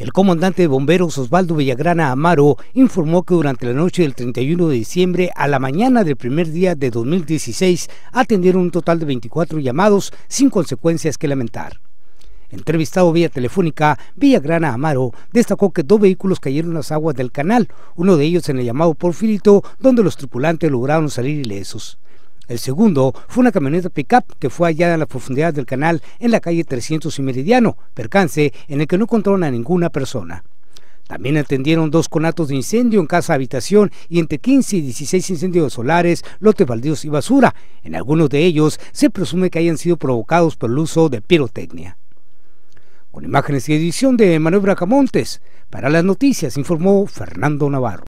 El comandante de bomberos Osvaldo Villagrana Amaro informó que durante la noche del 31 de diciembre a la mañana del primer día de 2016 atendieron un total de 24 llamados sin consecuencias que lamentar. Entrevistado vía telefónica, Villagrana Amaro destacó que dos vehículos cayeron en las aguas del canal, uno de ellos en el llamado Porfirito, donde los tripulantes lograron salir ilesos. El segundo fue una camioneta pickup que fue hallada en la profundidad del canal en la calle 300 y Meridiano, percance en el que no encontraron a ninguna persona. También atendieron dos conatos de incendio en casa habitación y entre 15 y 16 incendios solares, lotes baldíos y basura. En algunos de ellos se presume que hayan sido provocados por el uso de pirotecnia. Con imágenes y edición de Manuel Bracamontes, para las noticias informó Fernando Navarro.